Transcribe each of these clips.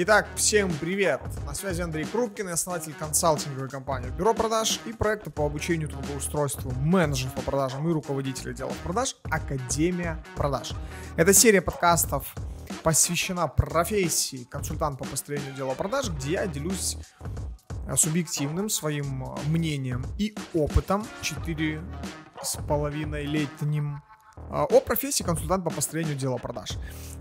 Итак, всем привет! На связи Андрей Крупкин, основатель консалтинговой компании «Бюро продаж» и проекта по обучению трудоустройству менеджеров по продажам и руководителей отделов продаж «Академия продаж». Эта серия подкастов посвящена профессии консультант по построению дела продаж, где я делюсь субъективным своим мнением и опытом 4 с половиной летним а, о профессии консультант по построению дела продаж.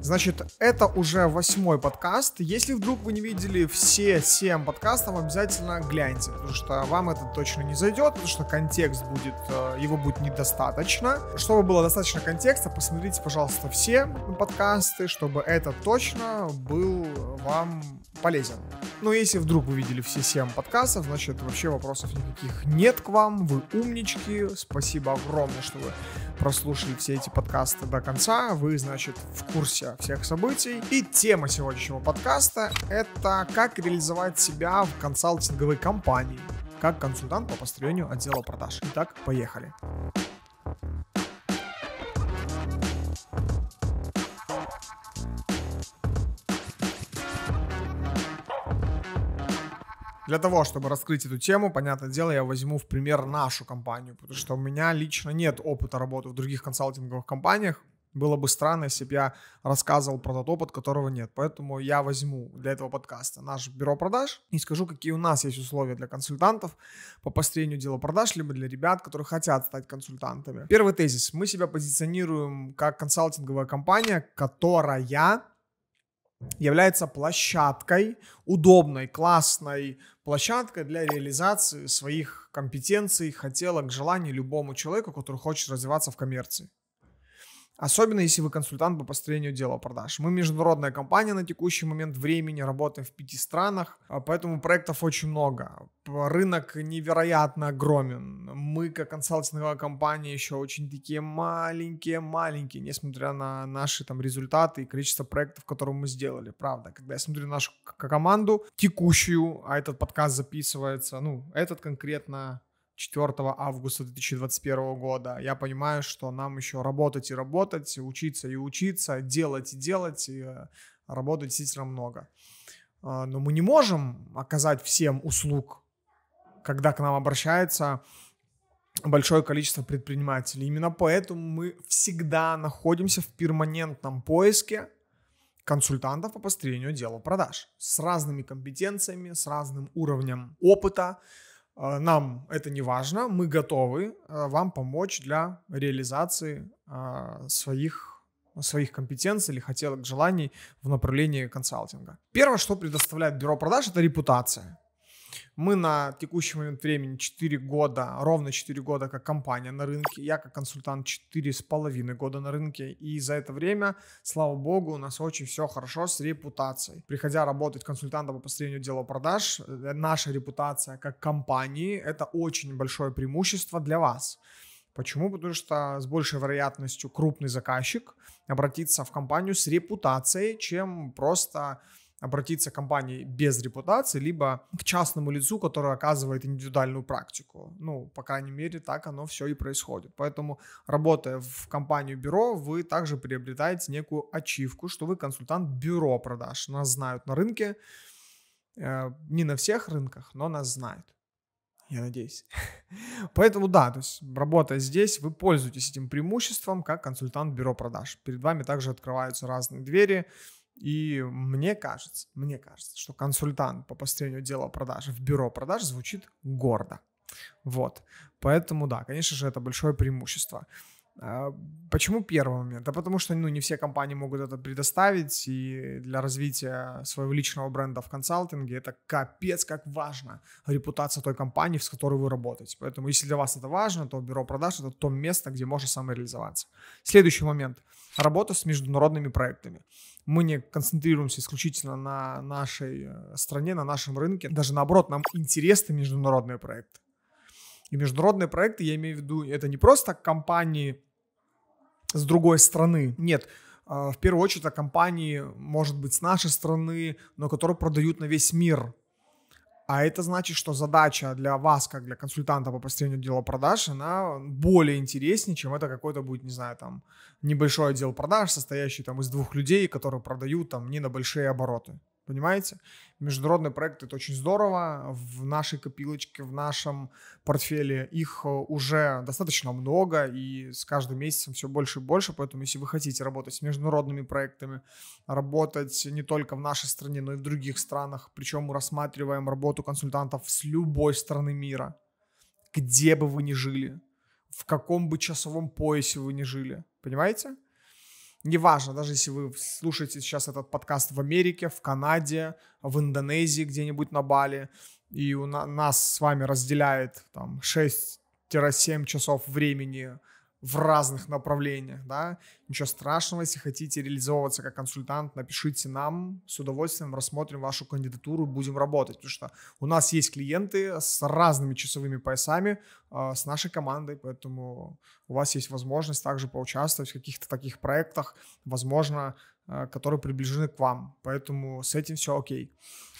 Значит, это уже восьмой подкаст. Если вдруг вы не видели все семь подкастов, обязательно гляньте, потому что вам это точно не зайдет, потому что контекст будет, э, его будет недостаточно. Чтобы было достаточно контекста, посмотрите, пожалуйста, все подкасты, чтобы это точно был вам полезен. Но ну, если вдруг вы видели все семь подкастов, значит вообще вопросов никаких нет к вам, вы умнички, спасибо огромное, что вы прослушали все эти подкасты до конца, вы, значит, в курсе всех событий. И тема сегодняшнего подкаста — это как реализовать себя в консалтинговой компании как консультант по построению отдела продаж. Итак, поехали. Поехали. Для того, чтобы раскрыть эту тему, понятное дело, я возьму в пример нашу компанию, потому что у меня лично нет опыта работы в других консалтинговых компаниях. Было бы странно, если бы я рассказывал про тот опыт, которого нет. Поэтому я возьму для этого подкаста наше бюро продаж и скажу, какие у нас есть условия для консультантов по построению дела продаж, либо для ребят, которые хотят стать консультантами. Первый тезис. Мы себя позиционируем как консалтинговая компания, которая является площадкой удобной, классной, площадка для реализации своих компетенций, хотелок, желаний любому человеку, который хочет развиваться в коммерции. Особенно если вы консультант по построению дела продаж. Мы международная компания на текущий момент времени, работаем в пяти странах, а, поэтому проектов очень много. Рынок невероятно огромен. Мы, как консалтинговая компания, еще очень такие маленькие-маленькие, несмотря на наши там результаты и количество проектов, которые мы сделали. Правда, когда я смотрю на нашу команду текущую, а этот подкаст записывается, ну, этот конкретно 4 августа 2021 года. Я понимаю, что нам еще работать и работать, учиться и учиться, делать и делать, и э, работать действительно много. А, но мы не можем оказать всем услуг, когда к нам обращается большое количество предпринимателей. Именно поэтому мы всегда находимся в перманентном поиске консультантов по построению дела продаж с разными компетенциями, с разным уровнем опыта, а, нам это не важно, мы готовы а, вам помочь для реализации а, своих, своих компетенций или хотелок, желаний в направлении консалтинга. Первое, что предоставляет бюро продаж, это репутация. Мы на текущий момент времени 4 года, ровно 4 года как компания на рынке. Я как консультант 4,5 года на рынке. И за это время, слава богу, у нас очень все хорошо с репутацией. Приходя работать консультантом по построению дела продаж, э, наша репутация как компании – это очень большое преимущество для вас. Почему? Потому что с большей вероятностью крупный заказчик обратится в компанию с репутацией, чем просто обратиться к компании без репутации, либо к частному лицу, который оказывает индивидуальную практику. Ну, по крайней мере, так оно все и происходит. Поэтому, работая в компанию-бюро, вы также приобретаете некую ачивку, что вы консультант бюро продаж. Нас знают на рынке, э, не на всех рынках, но нас знают. Я надеюсь. Поэтому да, то есть работая здесь, вы пользуетесь этим преимуществом как консультант бюро продаж. Перед вами также открываются разные двери, и мне кажется, мне кажется, что консультант по построению дела продаж в бюро продаж звучит гордо. Вот. Поэтому, да, конечно же, это большое преимущество. А, почему первый момент? Да потому что ну, не все компании могут это предоставить, и для развития своего личного бренда в консалтинге это капец как важно, репутация той компании, с которой вы работаете. Поэтому если для вас это важно, то бюро продаж – это то место, где можно самореализоваться. Следующий момент – работа с международными проектами мы не концентрируемся исключительно на нашей э, стране, на нашем рынке. Даже наоборот, нам интересны международные проекты. И международные проекты, я имею в виду, это не просто компании с другой страны. Нет, э, в первую очередь это компании, может быть, с нашей страны, но которые продают на весь мир – а это значит, что задача для вас, как для консультанта по построению дела продаж, она более интереснее, чем это какой-то будет, не знаю, там, небольшой отдел продаж, состоящий там из двух людей, которые продают там не на большие обороты. Понимаете? Международные проекты это очень здорово. В нашей копилочке, в нашем портфеле их э, уже достаточно много, и с каждым месяцем все больше и больше. Поэтому, если вы хотите работать с международными проектами, работать не только в нашей стране, но и в других странах, причем мы рассматриваем работу консультантов с любой стороны мира, где бы вы ни жили, в каком бы часовом поясе вы ни жили. Понимаете? Неважно, даже если вы слушаете сейчас этот подкаст в Америке, в Канаде, в Индонезии где-нибудь на Бали, и у нас с вами разделяет там 6-7 часов времени в разных направлениях, да, ничего страшного, если хотите реализовываться как консультант, напишите нам, с удовольствием рассмотрим вашу кандидатуру, будем работать, потому что у нас есть клиенты с разными часовыми поясами, э, с нашей командой, поэтому у вас есть возможность также поучаствовать в каких-то таких проектах, возможно, э, которые приближены к вам, поэтому с этим все окей.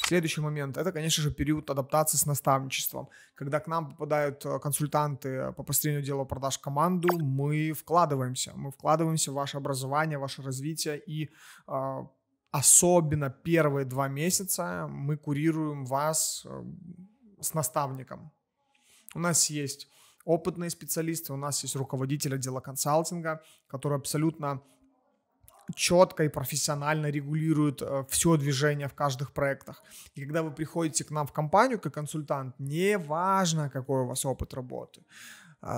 Следующий момент – это, конечно же, период адаптации с наставничеством. Когда к нам попадают э, консультанты по построению дела продаж команду, мы вкладываемся. Мы вкладываемся в ваше образование, ваше развитие и э, особенно первые два месяца мы курируем вас э, с наставником. У нас есть опытные специалисты, у нас есть руководитель отдела консалтинга, который абсолютно четко и профессионально регулирует э, все движение в каждых проектах. И когда вы приходите к нам в компанию как консультант, неважно, какой у вас опыт работы,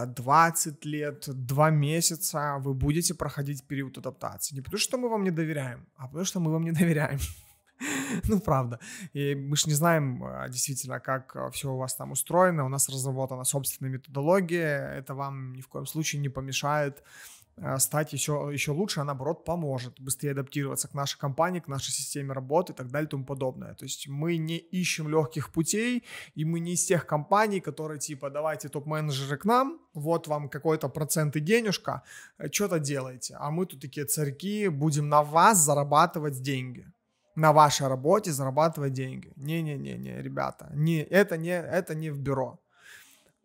20 э, лет, 2 месяца вы будете проходить период адаптации. Не потому, что мы вам не доверяем, а потому, что мы вам не доверяем. Ну, правда. И мы же не знаем э, действительно, как все у вас там устроено. У нас разработана собственная методология. Это вам ни в коем случае не помешает Э, стать еще, еще лучше, а наоборот поможет быстрее адаптироваться к нашей компании, к нашей системе работы и так далее и тому подобное. То есть мы не ищем легких путей, и мы не из тех компаний, которые типа давайте топ-менеджеры к нам, вот вам какой-то процент и денежка, э, что-то делайте, а мы тут такие царьки, будем на вас зарабатывать деньги на вашей работе зарабатывать деньги. Не-не-не-не, ребята, не, это, не, это не в бюро.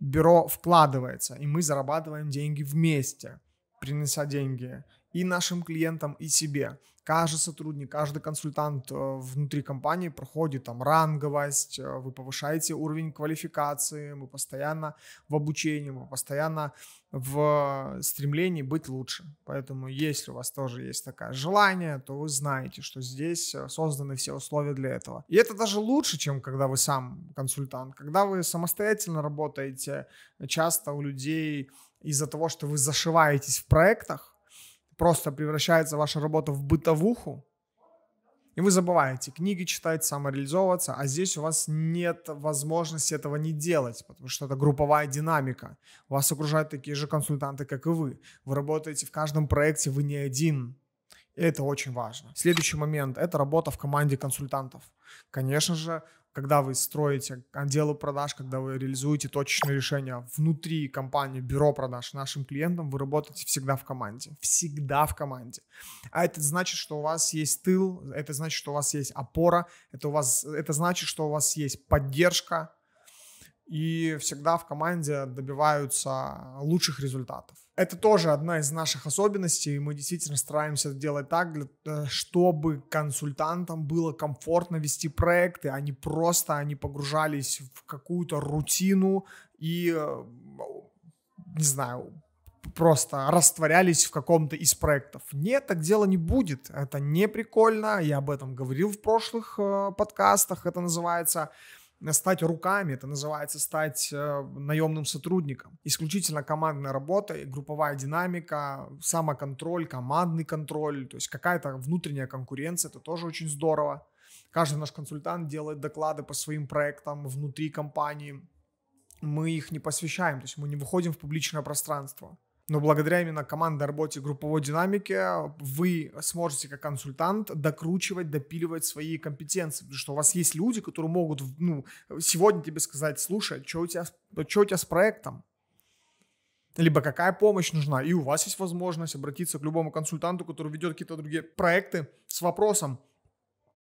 Бюро вкладывается, и мы зарабатываем деньги вместе принося деньги и нашим клиентам, и себе. Каждый сотрудник, каждый консультант э, внутри компании проходит там ранговость, э, вы повышаете уровень квалификации, мы постоянно в обучении, мы постоянно в стремлении быть лучше. Поэтому если у вас тоже есть такое желание, то вы знаете, что здесь э, созданы все условия для этого. И это даже лучше, чем когда вы сам консультант. Когда вы самостоятельно работаете, часто у людей из-за того, что вы зашиваетесь в проектах, просто превращается ваша работа в бытовуху, и вы забываете книги читать, самореализовываться, а здесь у вас нет возможности этого не делать, потому что это групповая динамика. Вас окружают такие же консультанты, как и вы. Вы работаете в каждом проекте, вы не один. И это очень важно. Следующий момент – это работа в команде консультантов. Конечно же, когда вы строите отделы продаж, когда вы реализуете точечное решение внутри компании, бюро продаж нашим клиентам, вы работаете всегда в команде. Всегда в команде. А это значит, что у вас есть тыл, это значит, что у вас есть опора, это, у вас, это значит, что у вас есть поддержка, и всегда в команде добиваются лучших результатов. Это тоже одна из наших особенностей. Мы действительно стараемся делать так, э, чтобы консультантам было комфортно вести проекты, а просто они погружались в какую-то рутину и, э, не знаю, просто растворялись в каком-то из проектов. Нет, так дело не будет. Это не прикольно. Я об этом говорил в прошлых э, подкастах. Это называется стать руками, это называется стать э, наемным сотрудником. Исключительно командная работа, групповая динамика, самоконтроль, командный контроль, то есть какая-то внутренняя конкуренция, это тоже очень здорово. Каждый наш консультант делает доклады по своим проектам внутри компании, мы их не посвящаем, то есть мы не выходим в публичное пространство. Но благодаря именно командной работе, групповой динамики вы сможете как консультант докручивать, допиливать свои компетенции, потому что у вас есть люди, которые могут ну, сегодня тебе сказать, слушай, что у тебя, что у тебя с проектом, либо какая помощь нужна. И у вас есть возможность обратиться к любому консультанту, который ведет какие-то другие проекты с вопросом,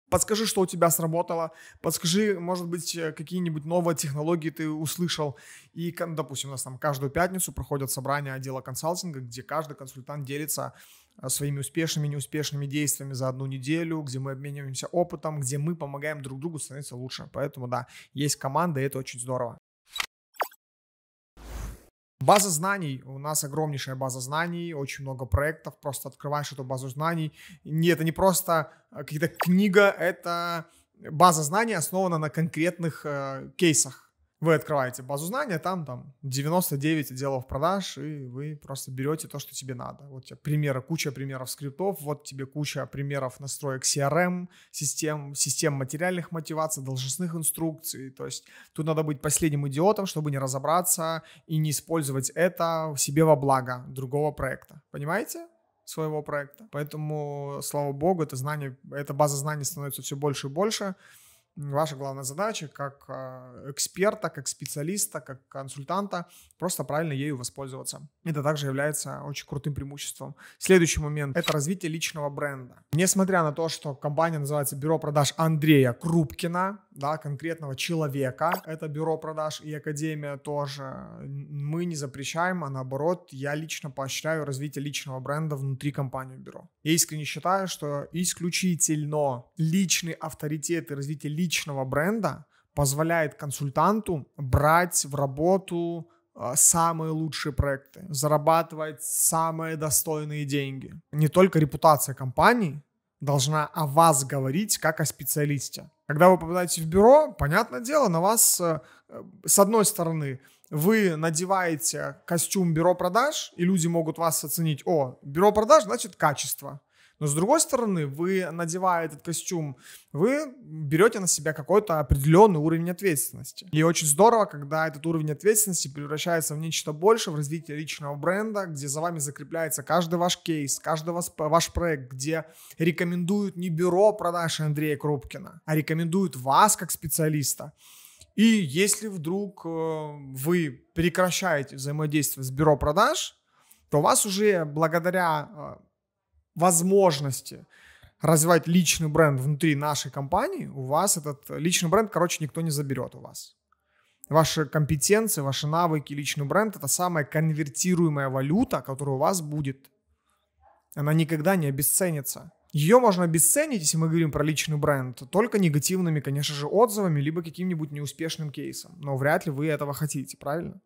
Подскажи, что у тебя сработало, подскажи, может быть, э, какие-нибудь новые технологии ты услышал. И, допустим, у нас там каждую пятницу проходят собрания отдела консалтинга, где каждый консультант делится э, своими успешными и неуспешными действиями за одну неделю, где мы обмениваемся опытом, где мы помогаем друг другу становиться лучше. Поэтому, да, есть команда, и это очень здорово. База знаний. У нас огромнейшая база знаний, очень много проектов. Просто открываешь эту базу знаний. нет, это не просто э, какая-то книга, это база знаний основана на конкретных э, кейсах вы открываете базу знаний, там там 99 отделов продаж, и вы просто берете то, что тебе надо. Вот тебе примеры, куча примеров скриптов, вот тебе куча примеров настроек CRM, систем, систем материальных мотиваций, должностных инструкций. То есть тут надо быть последним идиотом, чтобы не разобраться и не использовать это в себе во благо другого проекта. Понимаете? своего проекта. Поэтому, слава богу, это знание, эта база знаний становится все больше и больше ваша главная задача как а, эксперта, как специалиста, как консультанта просто правильно ею воспользоваться. Это также является очень крутым преимуществом. Следующий момент – это развитие личного бренда. Несмотря на то, что компания называется «Бюро продаж Андрея Крупкина», да, конкретного человека, это бюро продаж и академия тоже, мы не запрещаем, а наоборот, я лично поощряю развитие личного бренда внутри компании бюро. Я искренне считаю, что исключительно личный авторитет и развитие личного бренда позволяет консультанту брать в работу э, самые лучшие проекты, зарабатывать самые достойные деньги. Не только репутация компании должна о вас говорить как о специалисте. Когда вы попадаете в бюро, понятное дело, на вас, э, э, с одной стороны, вы надеваете костюм бюро продаж, и люди могут вас оценить, о, бюро продаж, значит, качество. Но с другой стороны, вы, надевая этот костюм, вы берете на себя какой-то определенный уровень ответственности. И очень здорово, когда этот уровень ответственности превращается в нечто большее в развитие личного бренда, где за вами закрепляется каждый ваш кейс, каждый ваш проект, где рекомендуют не бюро продаж Андрея Крупкина, а рекомендуют вас как специалиста. И если вдруг э, вы прекращаете взаимодействие с бюро продаж, то вас уже благодаря э, возможности развивать личный бренд внутри нашей компании, у вас этот личный бренд, короче, никто не заберет у вас. Ваши компетенции, ваши навыки, личный бренд – это самая конвертируемая валюта, которая у вас будет. Она никогда не обесценится. Ее можно обесценить, если мы говорим про личный бренд, только негативными, конечно же, отзывами, либо каким-нибудь неуспешным кейсом. Но вряд ли вы этого хотите, правильно?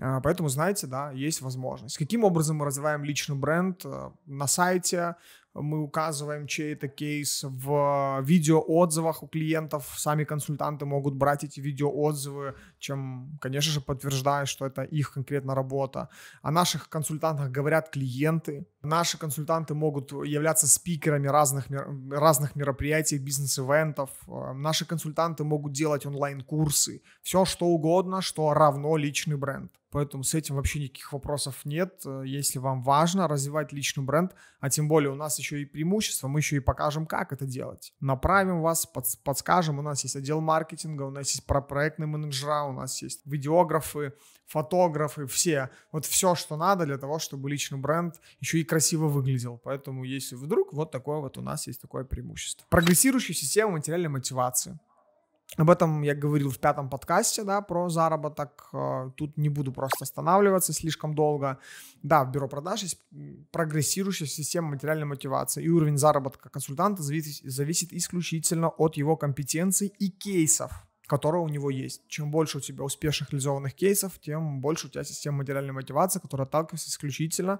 А, поэтому, знаете, да, есть возможность. Каким образом мы развиваем личный бренд э, на сайте, мы указываем чей-то кейс в э, видеоотзывах у клиентов, сами консультанты могут брать эти видеоотзывы, чем, конечно же, подтверждая, что это их конкретно работа. О наших консультантах говорят клиенты, наши консультанты могут являться спикерами разных, разных мероприятий, бизнес-ивентов, э, наши консультанты могут делать онлайн-курсы, все что угодно, что равно личный бренд. Поэтому с этим вообще никаких вопросов нет. Э, если вам важно развивать личный бренд, а тем более у нас еще и преимущество, мы еще и покажем, как это делать. Направим вас, под, подскажем, у нас есть отдел маркетинга, у нас есть про проектные менеджера, у нас есть видеографы, фотографы, все. Вот все, что надо для того, чтобы личный бренд еще и красиво выглядел. Поэтому если вдруг, вот такое вот у нас есть такое преимущество. Прогрессирующая система материальной мотивации. Об этом я говорил в пятом подкасте, да, про заработок. Э, тут не буду просто останавливаться слишком долго. Да, в бюро продаж есть прогрессирующая система материальной мотивации, и уровень заработка консультанта зависит, исключительно от его компетенций и кейсов, которые у него есть. Чем больше у тебя успешных реализованных кейсов, тем больше у тебя система материальной мотивации, которая отталкивается исключительно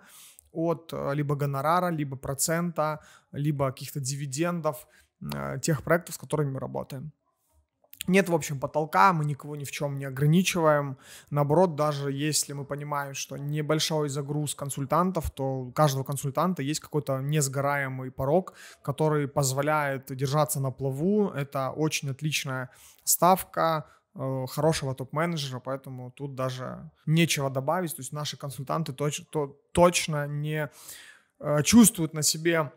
от э, либо гонорара, либо процента, либо каких-то дивидендов э, тех проектов, с которыми мы работаем. Нет, в общем, потолка, мы никого ни в чем не ограничиваем. Наоборот, даже если мы понимаем, что небольшой загруз консультантов, то у каждого консультанта есть какой-то несгораемый порог, который позволяет держаться на плаву. Это очень отличная ставка, э, хорошего топ-менеджера, поэтому тут даже нечего добавить. То есть наши консультанты точ, точно не э, чувствуют на себе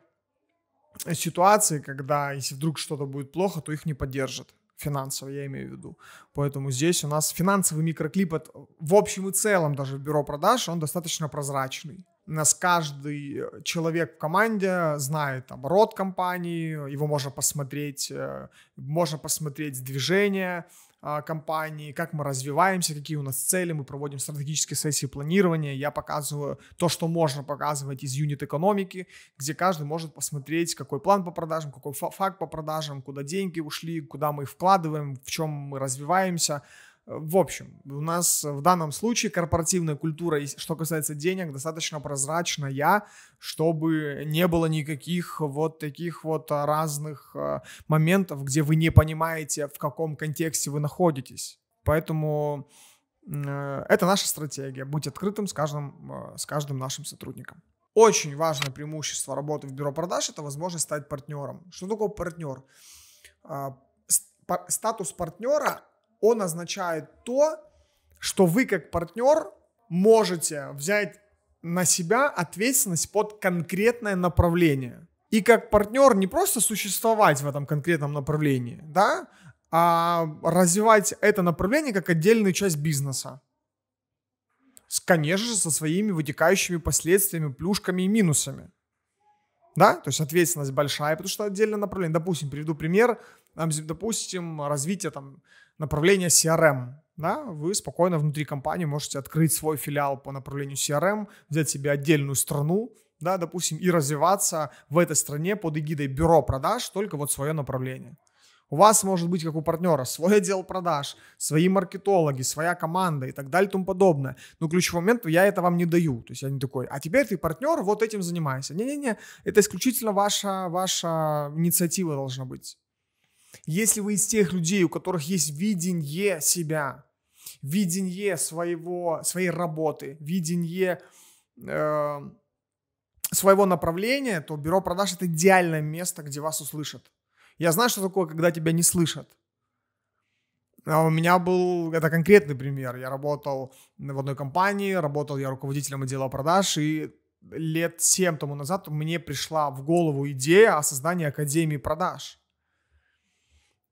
ситуации, когда если вдруг что-то будет плохо, то их не поддержат финансово, я имею в виду. Поэтому здесь у нас финансовый микроклип э, в общем и целом даже в бюро продаж, он достаточно прозрачный. У нас каждый э, человек в команде знает оборот компании, его можно посмотреть, э, можно посмотреть движение, а, компании, как мы развиваемся, какие у нас цели, мы проводим стратегические сессии планирования, я показываю то, что можно показывать из юнит экономики, где каждый может посмотреть, какой план по продажам, какой факт по продажам, куда деньги ушли, куда мы их вкладываем, в чем мы развиваемся, в общем, у нас в данном случае корпоративная культура, что касается денег, достаточно прозрачная, чтобы не было никаких вот таких вот а, разных а, моментов, где вы не понимаете, в каком контексте вы находитесь. Поэтому э, это наша стратегия, быть открытым с каждым, а, с каждым нашим сотрудником. Очень важное преимущество работы в бюро продаж – это возможность стать партнером. Что такое партнер? Статус партнера он означает то, что вы как партнер можете взять на себя ответственность под конкретное направление. И как партнер не просто существовать в этом конкретном направлении, да, а развивать это направление как отдельную часть бизнеса. С, конечно же, со своими вытекающими последствиями, плюшками и минусами. Да, то есть ответственность большая, потому что отдельное направление. Допустим, приведу пример допустим, развитие там направления CRM, да, вы спокойно внутри компании можете открыть свой филиал по направлению CRM, взять себе отдельную страну, да, допустим, и развиваться в этой стране под эгидой бюро продаж, только вот свое направление. У вас может быть, как у партнера, свой отдел продаж, свои маркетологи, своя команда и так далее и тому подобное. Но ключевой момент, я это вам не даю. То есть я не такой, а теперь ты партнер, вот этим занимайся. Не-не-не, это исключительно ваша, ваша инициатива должна быть. Если вы из тех людей, у которых есть видение себя, видение своего, своей работы, видение э, своего направления, то бюро продаж это идеальное место, где вас услышат. Я знаю, что такое, когда тебя не слышат. А у меня был, это конкретный пример, я работал в одной компании, работал я руководителем отдела продаж, и лет семь тому назад мне пришла в голову идея о создании Академии продаж.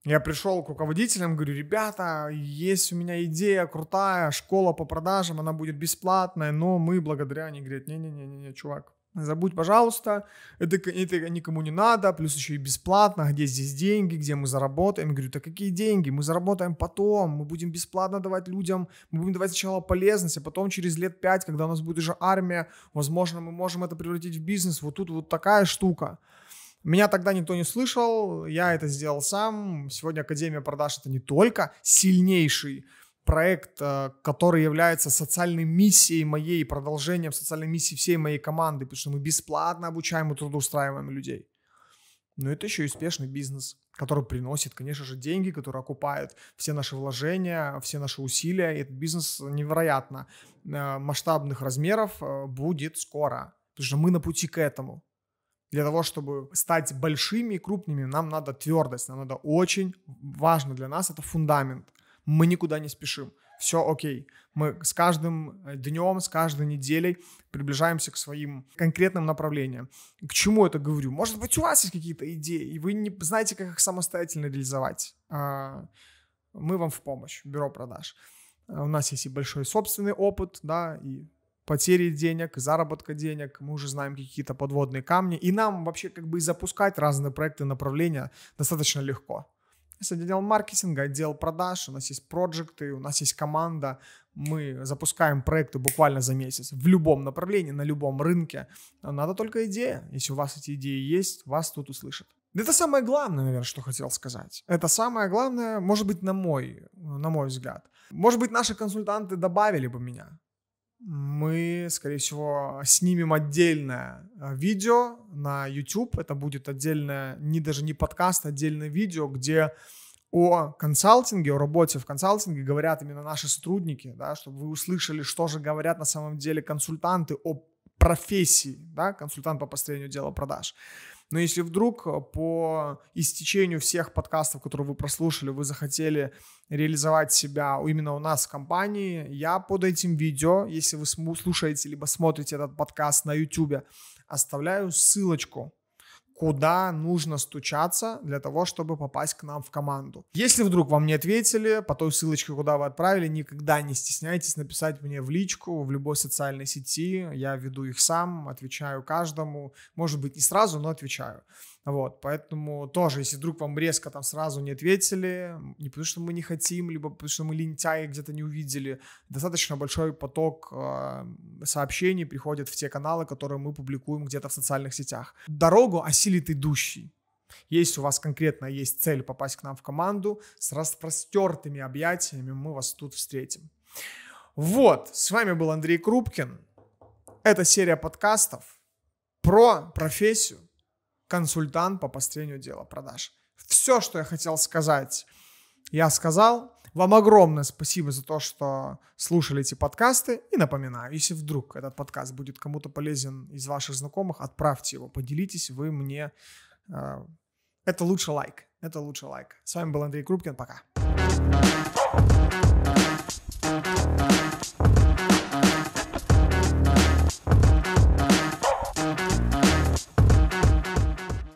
Я пришел к руководителям, говорю, ребята, есть у меня идея крутая, школа по продажам, она будет бесплатная, но мы благодаря, они говорят, не-не-не, не чувак, забудь, пожалуйста, это, это никому не надо, плюс еще и бесплатно, где здесь деньги, где мы заработаем. Я говорю, да какие деньги, мы заработаем потом, мы будем бесплатно давать людям, мы будем давать сначала полезность, а потом через лет пять, когда у нас будет уже армия, возможно, мы можем это превратить в бизнес, вот тут вот такая штука. Меня тогда никто не слышал, я это сделал сам. Сегодня Академия продаж это не только сильнейший проект, э, который является социальной миссией моей, продолжением социальной миссии всей моей команды, потому что мы бесплатно обучаем и трудоустраиваем людей. Но это еще и успешный бизнес, который приносит, конечно же, деньги, который окупает все наши вложения, все наши усилия. И этот бизнес невероятно э, масштабных размеров э, будет скоро, потому что мы на пути к этому для того, чтобы стать большими и крупными, нам надо твердость, нам надо очень важно для нас это фундамент. Мы никуда не спешим. Все окей. Мы с каждым э, днем, с каждой неделей приближаемся к своим конкретным направлениям. К чему это говорю? Может быть, у вас есть какие-то идеи, и вы не знаете, как их самостоятельно реализовать. А, мы вам в помощь, бюро продаж. Э, у нас есть и большой собственный опыт, да, и потери денег, заработка денег, мы уже знаем какие-то подводные камни, и нам вообще как бы и запускать разные проекты, направления достаточно легко. Есть отдел маркетинга, отдел продаж, у нас есть проекты, у нас есть команда, мы запускаем проекты буквально за месяц в любом направлении, на любом рынке. Надо только идея. Если у вас эти идеи есть, вас тут услышат. Это самое главное, наверное, что хотел сказать. Это самое главное, может быть, на мой, на мой взгляд. Может быть, наши консультанты добавили бы меня мы, скорее всего, снимем отдельное э, видео на YouTube. Это будет отдельное, не даже не подкаст, а отдельное видео, где о консалтинге, о работе в консалтинге говорят именно наши сотрудники, да, чтобы вы услышали, что же говорят на самом деле консультанты о профессии, да, консультант по построению дела продаж. Но если вдруг э, по истечению всех подкастов, которые вы прослушали, вы захотели реализовать себя именно у нас в компании, я под этим видео, если вы слушаете либо смотрите этот подкаст на YouTube, оставляю ссылочку куда нужно стучаться для того, чтобы попасть к нам в команду. Если вдруг вам не ответили по той ссылочке, куда вы отправили, никогда не стесняйтесь написать мне в личку в любой социальной сети. Я веду их сам, отвечаю каждому. Может быть, не сразу, но отвечаю. Вот, поэтому тоже, если вдруг вам резко там сразу не ответили, не потому что мы не хотим, либо потому что мы лентяи где-то не увидели, достаточно большой поток э, сообщений приходит в те каналы, которые мы публикуем где-то в социальных сетях. Дорогу осилит идущий. Если у вас конкретно есть цель попасть к нам в команду, с распростертыми объятиями мы вас тут встретим. Вот, с вами был Андрей Крупкин. Это серия подкастов про профессию, консультант по построению дела продаж. Все, что я хотел сказать, я сказал. Вам огромное спасибо за то, что слушали эти подкасты. И напоминаю, если вдруг этот подкаст будет кому-то полезен из ваших знакомых, отправьте его, поделитесь вы мне. Э, это лучше лайк. Это лучше лайк. С вами был Андрей Крупкин. Пока.